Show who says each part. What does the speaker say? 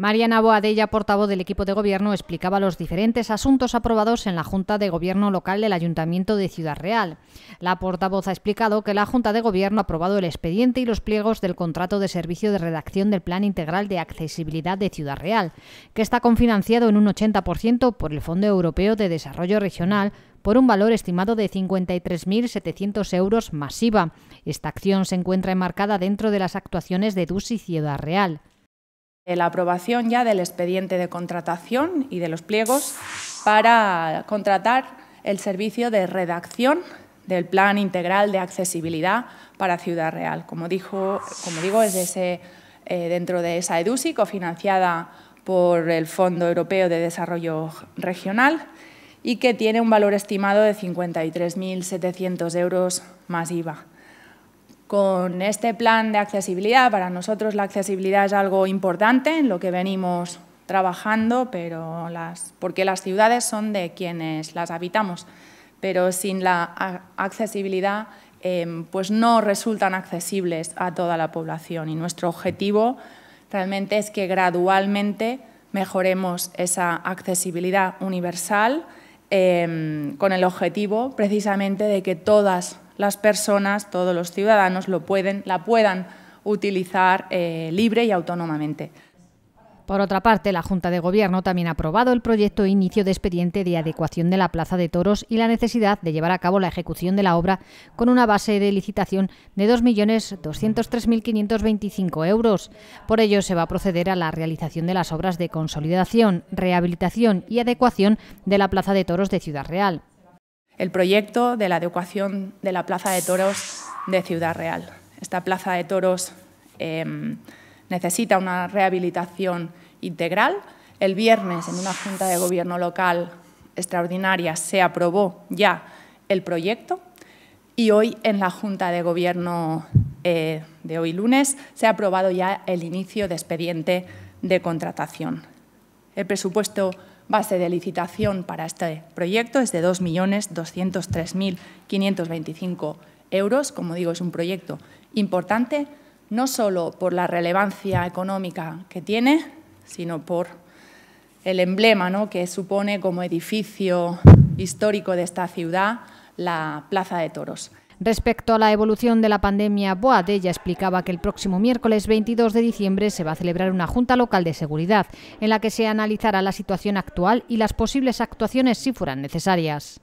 Speaker 1: Mariana Boadella, portavoz del equipo de gobierno, explicaba los diferentes asuntos aprobados en la Junta de Gobierno local del Ayuntamiento de Ciudad Real. La portavoz ha explicado que la Junta de Gobierno ha aprobado el expediente y los pliegos del contrato de servicio de redacción del Plan Integral de Accesibilidad de Ciudad Real, que está confinanciado en un 80% por el Fondo Europeo de Desarrollo Regional por un valor estimado de 53.700 euros masiva. Esta acción se encuentra enmarcada dentro de las actuaciones de DUSI Ciudad Real la
Speaker 2: aprobación ya del expediente de contratación y de los pliegos para contratar el servicio de redacción del Plan Integral de Accesibilidad para Ciudad Real. Como, dijo, como digo, es ese, eh, dentro de esa EDUSI, cofinanciada por el Fondo Europeo de Desarrollo Regional y que tiene un valor estimado de 53.700 euros más IVA. Con este plan de accesibilidad, para nosotros la accesibilidad es algo importante en lo que venimos trabajando, pero porque las ciudades son de quienes las habitamos, pero sin la accesibilidad em, pues no resultan accesibles a toda la población y nuestro objetivo realmente es que gradualmente mejoremos esa accesibilidad universal em, con el objetivo precisamente de que todas las personas, todos los ciudadanos lo pueden, la puedan utilizar eh, libre y autónomamente.
Speaker 1: Por otra parte, la Junta de Gobierno también ha aprobado el proyecto e inicio de expediente de adecuación de la Plaza de Toros y la necesidad de llevar a cabo la ejecución de la obra con una base de licitación de 2.203.525 euros. Por ello, se va a proceder a la realización de las obras de consolidación, rehabilitación y adecuación de la Plaza de Toros de Ciudad Real el proyecto de la adecuación de la Plaza de Toros de Ciudad Real.
Speaker 2: Esta Plaza de Toros em, necesita una rehabilitación integral. El viernes, en una Junta de Gobierno local extraordinaria, se aprobó ya el proyecto y hoy en la Junta de Gobierno eh, de hoy lunes se ha aprobado ya el inicio de expediente de contratación. El presupuesto base de licitación para este proyecto es de 2.203.525 euros. Como digo, es un proyecto importante, no solo por la relevancia económica que tiene, sino por el emblema que supone como edificio histórico de esta ciudad
Speaker 1: la Plaza de Toros. Respecto a la evolución de la pandemia, Boadella explicaba que el próximo miércoles 22 de diciembre se va a celebrar una Junta Local de Seguridad en la que se analizará la situación actual y las posibles actuaciones si fueran necesarias.